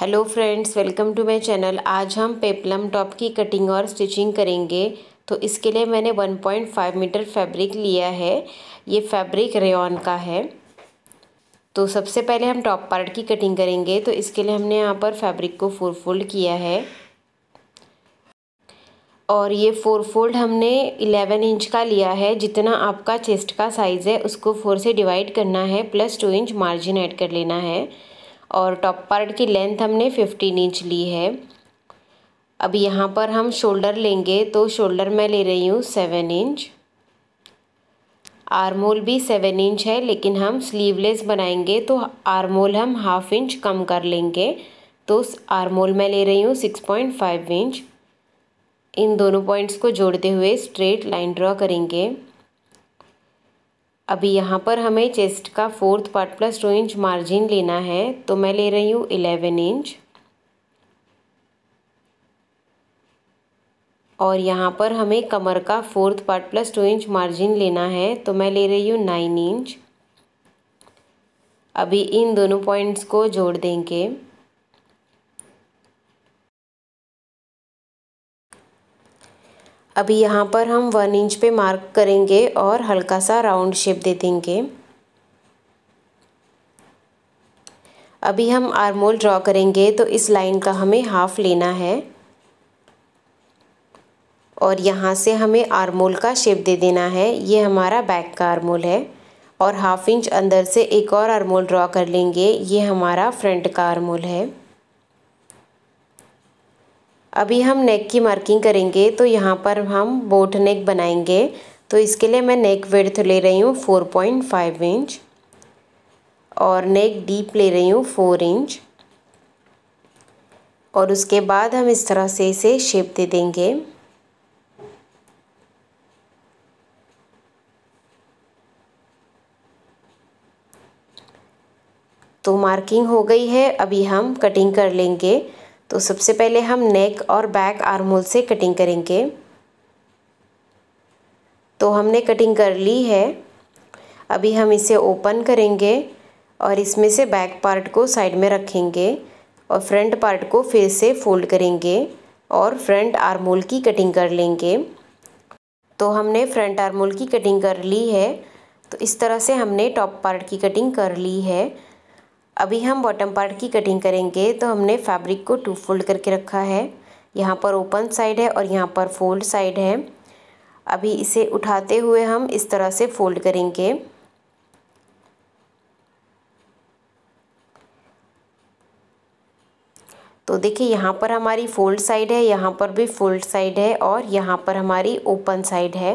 hello friends welcome to my channel आज हम peplum top की कटिंग और स्टिचिंग करेंगे तो इसके लिए मैंने 1.5 मीटर फैब्रिक लिया है ये फैब्रिक रेन का है तो सबसे पहले हम टॉप पार्ट की कटिंग करेंगे तो इसके लिए हमने यहाँ पर फैब्रिक को फोर फोल्ड किया है और ये फोर फोल्ड हमने 11 इंच का लिया है जितना आपका चेस्ट का साइज़ है उसको फोर से डिवाइड करना है plus two inch margin add कर लेना है और टॉप पार्ट की लेंथ हमने फिफ्टीन इंच ली है अब यहाँ पर हम शोल्डर लेंगे तो शोल्डर मैं ले रही हूँ सेवन इंच आरमोल भी सेवन इंच है लेकिन हम स्लीवलेस बनाएंगे तो आरमोल हम हाफ इंच कम कर लेंगे तो आरमोल मैं ले रही हूँ सिक्स पॉइंट फाइव इंच इन दोनों पॉइंट्स को जोड़ते हुए स्ट्रेट लाइन ड्रॉ करेंगे अभी यहाँ पर हमें चेस्ट का fourth part plus two inch margin लेना है तो मैं ले रही हूँ इलेवन इंच और यहाँ पर हमें कमर का fourth part plus two inch margin लेना है तो मैं ले रही हूँ नाइन इंच अभी इन दोनों पॉइंट्स को जोड़ देंगे अभी यहाँ पर हम वन इंच पे मार्क करेंगे और हल्का सा राउंड शेप दे देंगे अभी हम आर्मोल ड्रॉ करेंगे तो इस लाइन का हमें हाफ लेना है और यहाँ से हमें आर्मोल का शेप दे देना है ये हमारा बैक का आर्मोल है और हाफ इंच अंदर से एक और आर्मोल ड्रॉ कर लेंगे ये हमारा फ्रंट का आर्मोल है अभी हम नेक की मार्किंग करेंगे तो यहाँ पर हम बोट नेक बनाएंगे तो इसके लिए मैं नेक वर्थ ले रही हूँ फोर पॉइंट फाइव इंच और नेक डीप ले रही हूँ फोर इंच और उसके बाद हम इस तरह से इसे शेप दे देंगे तो मार्किंग हो गई है अभी हम कटिंग कर लेंगे तो सबसे पहले हम नेक और बैक आर्मोल से कटिंग करेंगे तो हमने कटिंग कर ली है अभी हम इसे ओपन करेंगे और इसमें से बैक पार्ट को साइड में रखेंगे और फ्रंट पार्ट को फिर से फोल्ड करेंगे और फ्रंट आर्मोल की कटिंग कर लेंगे तो हमने फ्रंट आर्मोल की कटिंग कर ली है तो इस तरह से हमने टॉप पार्ट की कटिंग कर ली है अभी हम बॉटम पार्ट की कटिंग करेंगे तो हमने फैब्रिक को टू फोल्ड करके रखा है यहाँ पर ओपन साइड है और यहाँ पर फोल्ड साइड है अभी इसे उठाते हुए हम इस तरह से फोल्ड करेंगे तो देखिए यहाँ पर हमारी फोल्ड साइड है यहाँ पर भी फोल्ड साइड है और यहाँ पर हमारी ओपन साइड है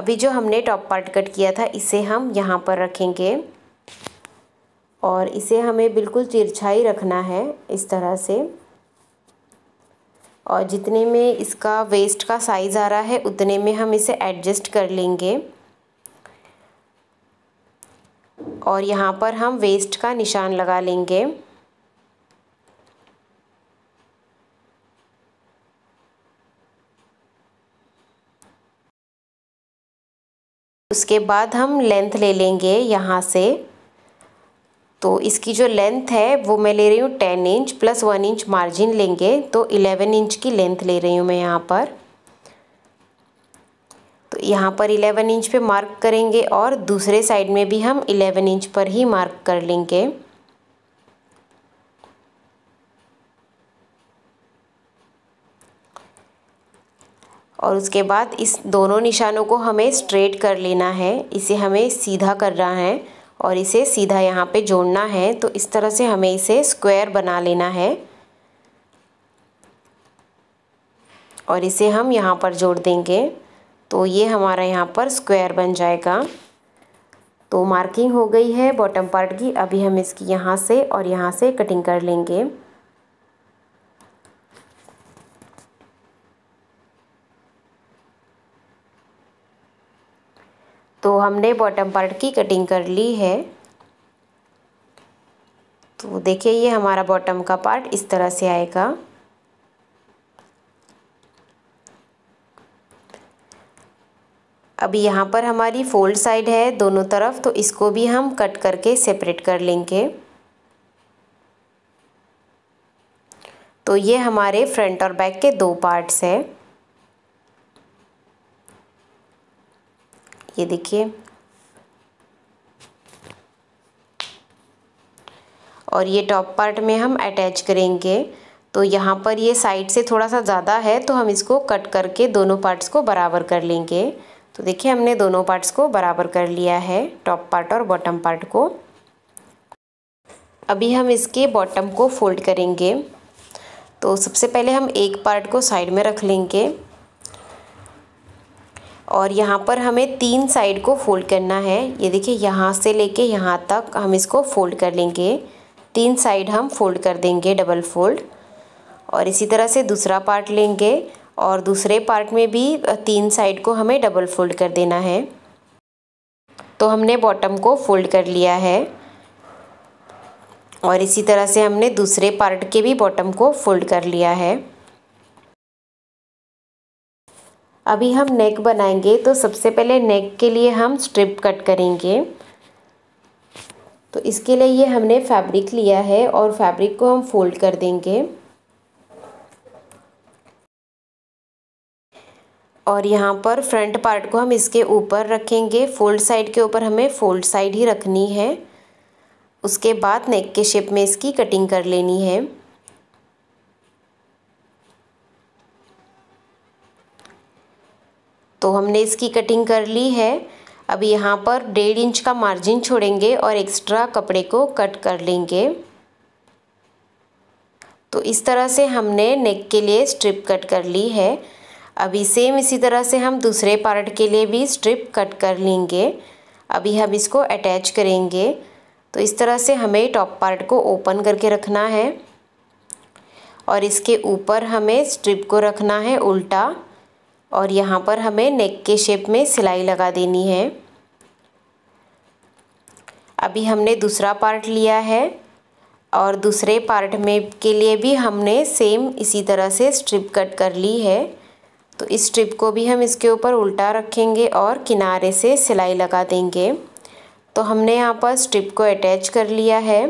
अभी जो हमने टॉप पार्ट कट किया था इसे हम यहाँ पर रखेंगे और इसे हमें बिल्कुल तिरछाई रखना है इस तरह से और जितने में इसका वेस्ट का साइज़ आ रहा है उतने में हम इसे एडजस्ट कर लेंगे और यहाँ पर हम वेस्ट का निशान लगा लेंगे उसके बाद हम लेंथ ले लेंगे यहाँ से तो इसकी जो लेंथ है वो मैं ले रही हूँ ten inch plus one inch margin लेंगे तो इलेवन इंच की लेंथ ले रही हूँ मैं यहाँ पर तो यहाँ पर इलेवन इंच पे मार्क करेंगे और दूसरे साइड में भी हम इलेवन इंच पर ही मार्क कर लेंगे और उसके बाद इस दोनों निशानों को हमें स्ट्रेट कर लेना है इसे हमें सीधा करना है और इसे सीधा यहाँ पे जोड़ना है तो इस तरह से हमें इसे स्क्वायर बना लेना है और इसे हम यहाँ पर जोड़ देंगे तो ये हमारा यहाँ पर स्क्वायर बन जाएगा तो मार्किंग हो गई है बॉटम पार्ट की अभी हम इसकी यहाँ से और यहाँ से कटिंग कर लेंगे हमने बॉटम पार्ट की कटिंग कर ली है तो देखिए ये हमारा बॉटम का पार्ट इस तरह से आएगा अब यहाँ पर हमारी फोल्ड साइड है दोनों तरफ तो इसको भी हम कट करके सेपरेट कर लेंगे तो ये हमारे फ्रंट और बैक के दो पार्ट्स हैं ये देखिए और ये टॉप पार्ट में हम अटैच करेंगे तो यहाँ पर ये साइड से थोड़ा सा ज़्यादा है तो हम इसको कट करके दोनों पार्ट्स को बराबर कर लेंगे तो देखिए हमने दोनों पार्ट्स को बराबर कर लिया है टॉप पार्ट और बॉटम पार्ट को अभी हम इसके बॉटम को फोल्ड करेंगे तो सबसे पहले हम एक पार्ट को साइड में रख लेंगे और यहाँ पर हमें तीन साइड को फोल्ड करना है ये देखिए यहाँ से लेके यहाँ तक हम इसको फोल्ड कर लेंगे तीन साइड हम फोल्ड कर देंगे डबल फोल्ड और इसी तरह से दूसरा पार्ट लेंगे और दूसरे पार्ट में भी तीन साइड को हमें डबल फोल्ड कर देना है तो हमने बॉटम को फोल्ड कर लिया है और इसी तरह से हमने दूसरे पार्ट के भी बॉटम को फोल्ड कर लिया है अभी हम नेक बनाएंगे तो सबसे पहले नेक के लिए हम स्ट्रिप कट करेंगे तो इसके लिए ये हमने फैब्रिक लिया है और फैब्रिक को हम फोल्ड कर देंगे और यहाँ पर फ्रंट पार्ट को हम इसके ऊपर रखेंगे फोल्ड साइड के ऊपर हमें फोल्ड साइड ही रखनी है उसके बाद नेक के शेप में इसकी कटिंग कर लेनी है तो हमने इसकी कटिंग कर ली है अब यहाँ पर डेढ़ इंच का मार्जिन छोड़ेंगे और एक्स्ट्रा कपड़े को कट कर लेंगे तो इस तरह से हमने नेक के लिए स्ट्रिप कट कर ली है अभी सेम इसी तरह से हम दूसरे पार्ट के लिए भी स्ट्रिप कट कर लेंगे अभी हम इसको अटैच करेंगे तो इस तरह से हमें टॉप पार्ट को ओपन करके रखना है और इसके ऊपर हमें स्ट्रिप को रखना है उल्टा और यहाँ पर हमें नेक के शेप में सिलाई लगा देनी है अभी हमने दूसरा पार्ट लिया है और दूसरे पार्ट में के लिए भी हमने सेम इसी तरह से स्ट्रिप कट कर ली है तो इस स्ट्रिप को भी हम इसके ऊपर उल्टा रखेंगे और किनारे से सिलाई लगा देंगे तो हमने यहाँ पर स्ट्रिप को अटैच कर लिया है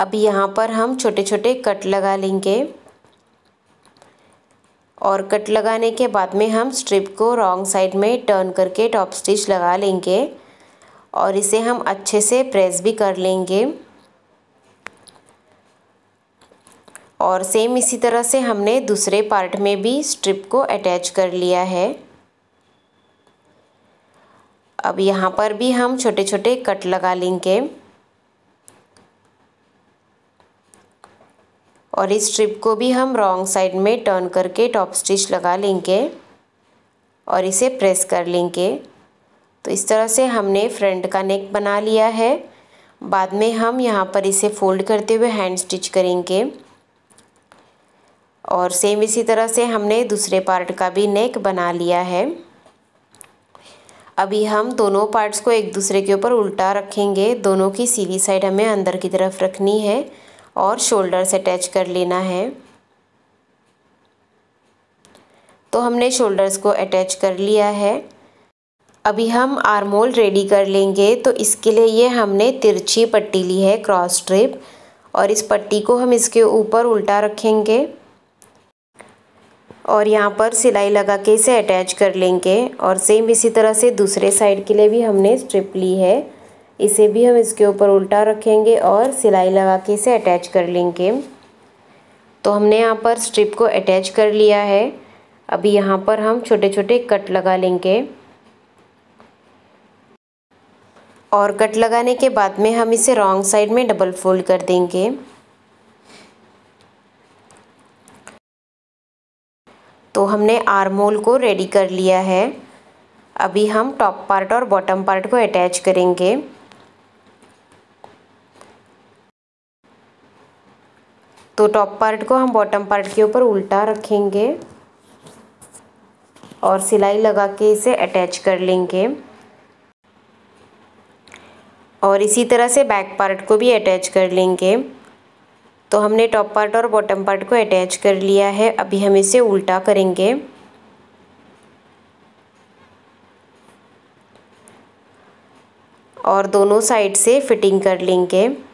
अभी यहाँ पर हम छोटे छोटे कट लगा लेंगे और कट लगाने के बाद में हम स्ट्रिप को रॉन्ग साइड में टर्न करके टॉप स्टिच लगा लेंगे और इसे हम अच्छे से प्रेस भी कर लेंगे और सेम इसी तरह से हमने दूसरे पार्ट में भी स्ट्रिप को अटैच कर लिया है अब यहाँ पर भी हम छोटे छोटे कट लगा लेंगे और इस स्ट्रिप को भी हम रॉन्ग साइड में टर्न करके टॉप स्टिच लगा लेंगे और इसे प्रेस कर लेंगे तो इस तरह से हमने फ्रंट का नेक बना लिया है बाद में हम यहाँ पर इसे फोल्ड करते हुए हैंड स्टिच करेंगे और सेम इसी तरह से हमने दूसरे पार्ट का भी नेक बना लिया है अभी हम दोनों पार्ट्स को एक दूसरे के ऊपर उल्टा रखेंगे दोनों की सीधी साइड हमें अंदर की तरफ रखनी है और शोल्डर से अटैच कर लेना है तो हमने शोल्डर्स को अटैच कर लिया है अभी हम आर्मोल रेडी कर लेंगे तो इसके लिए ये हमने तिरछी पट्टी ली है क्रॉस स्ट्रिप और इस पट्टी को हम इसके ऊपर उल्टा रखेंगे और यहाँ पर सिलाई लगा के इसे अटैच कर लेंगे और सेम इसी तरह से दूसरे साइड के लिए भी हमने स्ट्रिप ली है इसे भी हम इसके ऊपर उल्टा रखेंगे और सिलाई लगा के इसे अटैच कर लेंगे तो हमने यहाँ पर स्ट्रिप को अटैच कर लिया है अभी यहाँ पर हम छोटे छोटे कट लगा लेंगे और कट लगाने के बाद में हम इसे रॉन्ग साइड में डबल फोल्ड कर देंगे तो हमने आर्म होल को रेडी कर लिया है अभी हम टॉप पार्ट और बॉटम पार्ट को अटैच करेंगे तो टॉप पार्ट को हम बॉटम पार्ट के ऊपर उल्टा रखेंगे और सिलाई लगा के इसे अटैच कर लेंगे और इसी तरह से बैक पार्ट को भी अटैच कर लेंगे तो हमने टॉप पार्ट और बॉटम पार्ट को अटैच कर लिया है अभी हम इसे उल्टा करेंगे और दोनों साइड से फिटिंग कर लेंगे